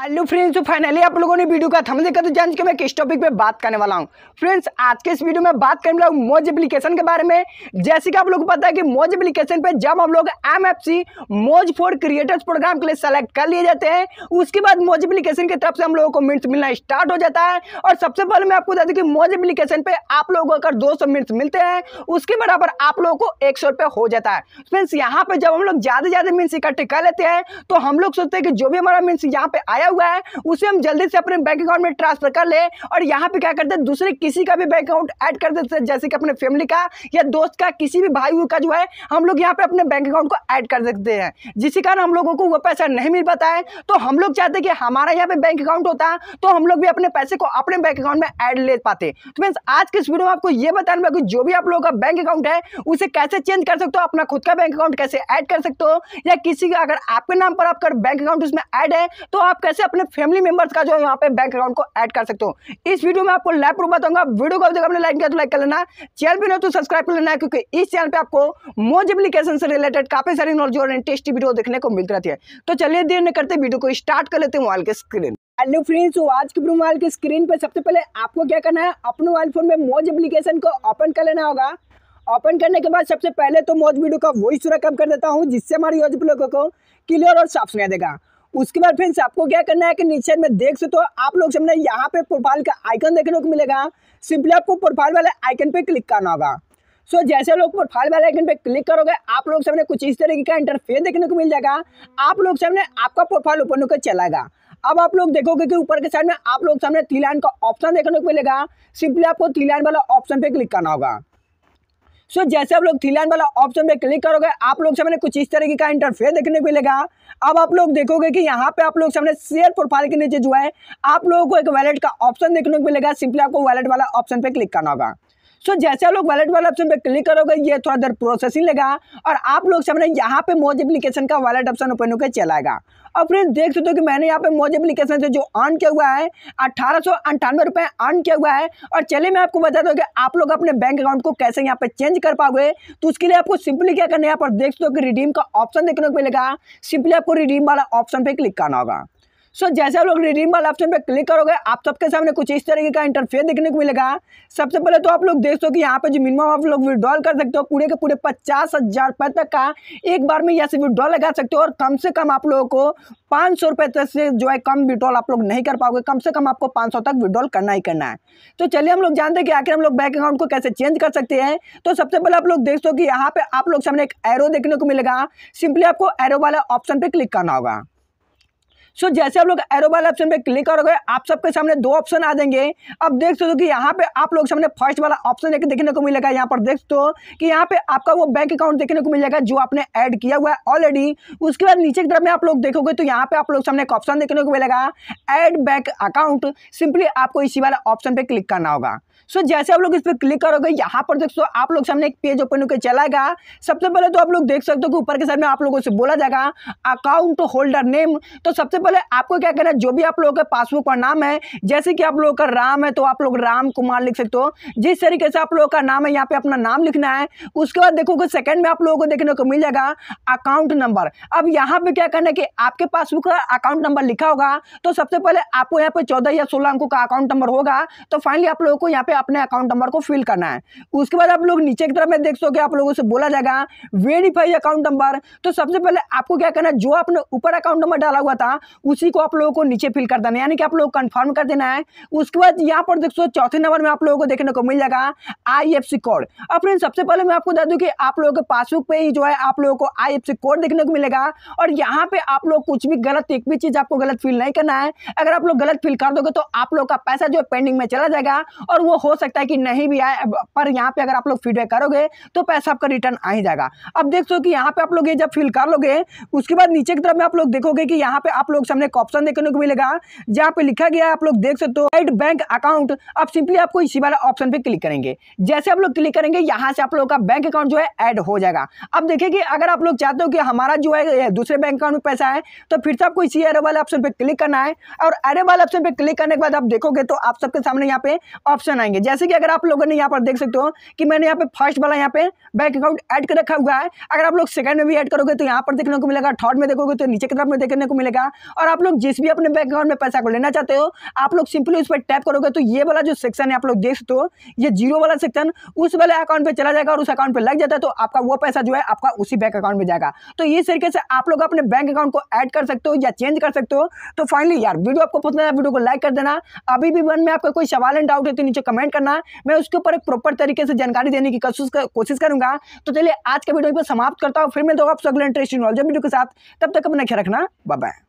hello friends तो finally आप लोगों ने वीडियो का थम देखा तो जान के मैं किस टॉपिक पे बात करने वाला हूँ फ्रेंड्स आज के इस वीडियो में बात करने वाला हूँ मोज एप्लीकेशन के बारे में जैसे कि आप लोगों को पता है कि मोज एप्लीकेशन पे जब हम लोग एम एफ सी मोज फॉर क्रिएटर्स प्रोग्राम के लिए सेलेक्ट कर लिए जाते हैं उसके बाद मोज एप्लीकेशन की तरफ से हम लोगों को मिनट्स मिलना स्टार्ट हो जाता है और सबसे पहले मैं आपको बता दूँ कि मोज एप्लीकेशन पर आप लोगों को अगर दो सौ मिनट्स मिलते हैं उसके बराबर आप लोगों को एक सौ रुपये हो जाता है फ्रेंड्स यहाँ पर जब हम लोग ज़्यादा से ज़्यादा मिनट्स इकट्ठे कर लेते हैं तो हम लोग सोचते हैं कि जो भी हमारा मिनट्स यहाँ पर आया दिया हुआ है उसे हम जल्दी से अपने बैंक अकाउंट में ट्रांसफर कर ले और यहाँ पे क्या करते हैं दूसरे किसी का भी बैंक अकाउंट ऐड कर देते हैं जैसे कि अपने फैमिली का या दोस्त का किसी भी भाई का जो है हम लोग यहाँ पे अपने बैंक अकाउंट को ऐड कर देते हैं जिसके कारण हम लोगों को वो पैसा नहीं मिल पाता है तो हम लोग चाहते कि हमारा यहाँ पे बैंक अकाउंट होता तो हम लोग भी अपने पैसे को अपने बैंक अकाउंट में ऐड ले पाते तो मीन आज के इस वीडियो में आपको ये बताने में जो भी आप लोगों का बैंक अकाउंट है उसे कैसे चेंज कर सकते हो अपना खुद का बैंक अकाउंट कैसे ऐड कर सकते हो या किसी का अगर आपके नाम पर आपका बैंक अकाउंट उसमें ऐड है तो आप कैसे कैसे अपने फैमिली मेंबर्स का जो है यहाँ पे बैंक अकाउंट को ऐड कर सकते हो इस वीडियो में आपको लाइव प्रूफ बताऊंगा वीडियो को अभी तक आपने लाइक किया तो लाइक कर लेना चैनल पर नहीं तो सब्सक्राइब कर लेना क्योंकि इस चैनल पर आपको मोज एप्लीकेशन से रिलेटेड काफी सारी नॉलेज और टेस्टी वीडियो देखने को मिलती रहती है तो चलिए देर न करते वीडियो को स्टार्ट कर लेते हैं मोबाइल के स्क्रीन हेलो फ्रेंड्स तो आज की मोबाइल के स्क्रीन पर सबसे पहले आपको क्या करना है अपने मोबाइल फोन में मोज एप्लीकेशन को ओपन कर लेना होगा ओपन करने के बाद सबसे पहले तो मौज वीडियो का वॉइस पूरा कम कर देता हूँ जिससे हमारे यूज लोगों को क्लियर और साफ सुनाई देगा उसके बाद फ्रेंड्स आपको क्या करना है कि नीचे में देख सकते हो आप लोग सामने यहाँ पे प्रोफाइल का आइकन देखने को मिलेगा सिंपली आपको प्रोफाइल वाले आइकन पे क्लिक करना होगा सो जैसे लोग प्रोफाइल वाले आइकन पे क्लिक करोगे आप लोग सामने कुछ इस तरीके का इंटरफेस देखने को मिल जाएगा आप लोग सामने आपका प्रोफाइल ओपन होकर चलाएगा अब आप लोग देखोगे कि ऊपर के साइड में आप लोग सामने थ्री लाइन का ऑप्शन देखने को मिलेगा सिंपली आपको थ्री लाइन वाला ऑप्शन पे क्लिक करना होगा सो जैसे आप लोग थ्री लाइन वाला ऑप्शन पे क्लिक करोगे आप लोग सामने कुछ इस तरीके का इंटरफेस देखने को मिलेगा अब आप लोग देखोगे कि यहाँ पे आप लोग सामने शेयर प्रोफाइल के नीचे जो है आप लोगों को एक वैलेट का ऑप्शन देखने को मिलेगा सिंपली आपको वैलेट वाला ऑप्शन पे क्लिक करना होगा सो जैसे लोग वॉलेट वाले ऑप्शन पे क्लिक करोगे ये थोड़ा देर प्रोसेसिंग लेगा और आप लोग सामने यहाँ पे मोज एप्लीकेशन का वॉलेट ऑप्शन ओपन होकर चलाएगा और फ्रेंड देख सकते हो कि मैंने यहाँ पे मोज एप्लीकेशन से जो ऑन किया हुआ है अट्ठारह सौ अंठानवे रुपये अर्न किया हुआ है और चले मैं आपको बता दो कि आप लोग अपने बैंक अकाउंट को कैसे यहाँ पे चेंज कर पाओगे तो उसके लिए आपको सिंपली क्या करना है यहाँ पर देख सकते हो कि रिडीम का ऑप्शन देखने को मिलेगा सिंपली आपको रिडीम वाला ऑप्शन पर क्लिक करना होगा सो so, जैसे आप लोग रिडीम वाला ऑप्शन पे क्लिक करोगे आप सबके सामने कुछ इस तरीके का इंटरफेस देखने को मिलेगा सबसे पहले तो आप लोग देख सो कि यहाँ पे जो मिनिमम आप लोग विड्रॉल कर सकते हो पूरे के पूरे पचास हज़ार रुपये तक का एक बार में यहाँ से विड्रॉल लगा सकते हो और कम से कम आप लोगों को पाँच सौ रुपए तक से जो है कम विड्रॉल आप लोग नहीं कर पाओगे कम से कम आपको पाँच सौ तक विड्रॉल करना ही करना है तो चलिए हम लोग जानते हैं कि आखिर हम लोग बैंक अकाउंट को कैसे चेंज कर सकते हैं तो सबसे पहले आप लोग देख सो कि यहाँ पे आप लोग सामने एक एरो देखने को मिलेगा सिंपली आपको एरो वाला ऑप्शन पे क्लिक करना होगा सो जैसे आप लोग एरोबाल ऑप्शन पे क्लिक करोगे आप सबके सामने दो ऑप्शन आ जाएंगे अब देख सकते हो कि यहाँ पे आप लोग सामने फर्स्ट वाला ऑप्शन एक देखने को मिलेगा यहाँ पर देख सो कि यहाँ पे आपका वो बैंक अकाउंट देखने को मिल जाएगा जो आपने ऐड किया हुआ है ऑलरेडी उसके बाद नीचे की तरफ में आप लोग देखोगे तो यहाँ पे आप लोग सामने एक ऑप्शन देखने को मिलेगा एड बैंक अकाउंट सिंपली आपको इसी वाला ऑप्शन पर क्लिक करना होगा सो जैसे आप लोग इस पर क्लिक करोगे यहाँ पर देख सो आप लोग सामने एक पेज ओपन होकर चलाएगा सबसे पहले तो आप लोग देख सकते हो कि ऊपर के साइड में आप लोगों से बोला जाएगा अकाउंट होल्डर नेम तो सबसे पहले आपको क्या करना है जो भी आप लोगों का पासबुक का नाम है जैसे कि आप लोगों का राम है तो आप लोग राम कुमार लिख सकते हो जिस तरीके से आप लोगों का नाम है यहाँ पे अपना नाम लिखना है उसके बाद देखोगे सेकंड में आप लोगों को देखने को मिल जाएगा अकाउंट नंबर अब यहाँ पे क्या करना है कि आपके पासबुक का अकाउंट नंबर लिखा होगा तो सबसे पहले आपको यहाँ पे चौदह या सोलह अंकों का अकाउंट नंबर होगा तो फाइनली आप लोगों को यहाँ पे अपने अकाउंट नंबर को फिल करना है उसके बाद आप लोग नीचे की तरफ में देख सकते आप लोगों से बोला जाएगा वेरीफाई अकाउंट नंबर तो सबसे पहले आपको क्या करना है जो आपने ऊपर अकाउंट नंबर डाला हुआ था उसी को आप लोगों को नीचे फिल कर देना यानी कि आप लोग कन्फर्म कर देना है उसके बाद यहाँ पर देख सो चौथे नंबर में आप लोगों को देखने को मिल जाएगा आई कोड अपने सबसे पहले मैं आपको बता दूँ कि आप लोगों के पासबुक पे ही जो है आप लोगों को आई कोड देखने को मिलेगा और यहाँ पे आप लोग कुछ भी गलत एक भी चीज़ आपको गलत फील नहीं करना है अगर आप लोग गलत फील कर दोगे तो आप लोग का पैसा जो है पेंडिंग में चला जाएगा और वो हो सकता है कि नहीं भी आए पर यहाँ पे अगर आप लोग फीडबैक करोगे तो पैसा आपका रिटर्न आ ही जाएगा अब देख सो कि यहाँ पे आप लोग ये जब फिल कर लोगे उसके बाद नीचे की तरफ में आप लोग देखोगे कि यहाँ पे आप लोग सामने एक ऑप्शन देखने को मिलेगा जहाँ पे लिखा गया आप लोग देख सकते हो एड बैंक अकाउंट आप सिंपली आपको इसी वाला ऑप्शन पर क्लिक करेंगे जैसे आप लोग क्लिक करेंगे यहाँ से आप लोग का बैंक अकाउंट जो है एड हो जाएगा अब देखिए अगर आप लोग चाहते हो कि हमारा जो है दूसरे बैंक अकाउंट में पैसा है तो फिर से आपको इसी एरे वाले ऑप्शन पर क्लिक करना है और एरे वाले ऑप्शन पर क्लिक करने के बाद आप देखोगे तो आप सबके सामने यहाँ पे ऑप्शन आएंगे पाएंगे जैसे कि अगर आप लोगों ने यहाँ पर देख सकते हो कि मैंने यहाँ पे फर्स्ट वाला यहाँ पे बैंक अकाउंट ऐड कर रखा हुआ है अगर आप लोग सेकंड में भी ऐड करोगे तो यहाँ पर देखने को मिलेगा थर्ड में देखोगे तो नीचे की तरफ में देखने को मिलेगा और आप लोग जिस भी अपने बैंक अकाउंट में पैसा को लेना चाहते हो आप लोग सिंपली उस पर टैप करोगे तो ये वाला जो सेक्शन है आप लोग देख सकते हो ये जीरो वाला सेक्शन उस वाले अकाउंट पर चला जाएगा और उस अकाउंट पर लग जाता है तो आपका वो पैसा जो है आपका उसी बैंक अकाउंट में जाएगा तो इस तरीके से आप लोग अपने बैंक अकाउंट को ऐड कर सकते हो या चेंज कर सकते हो तो फाइनली यार वीडियो आपको पसंद है वीडियो को लाइक कर देना अभी भी मन में आपका कोई सवाल एंड डाउट है तो नीचे कमेंट कमेंट करना मैं उसके ऊपर एक प्रॉपर तरीके से जानकारी देने की कोशिश करूंगा तो चलिए आज का वीडियो को समाप्त करता हूँ फिर मैं होगा आपसे अगले इंटरेस्टिंग वीडियो के साथ तब तक अपना ख्याल रखना बाय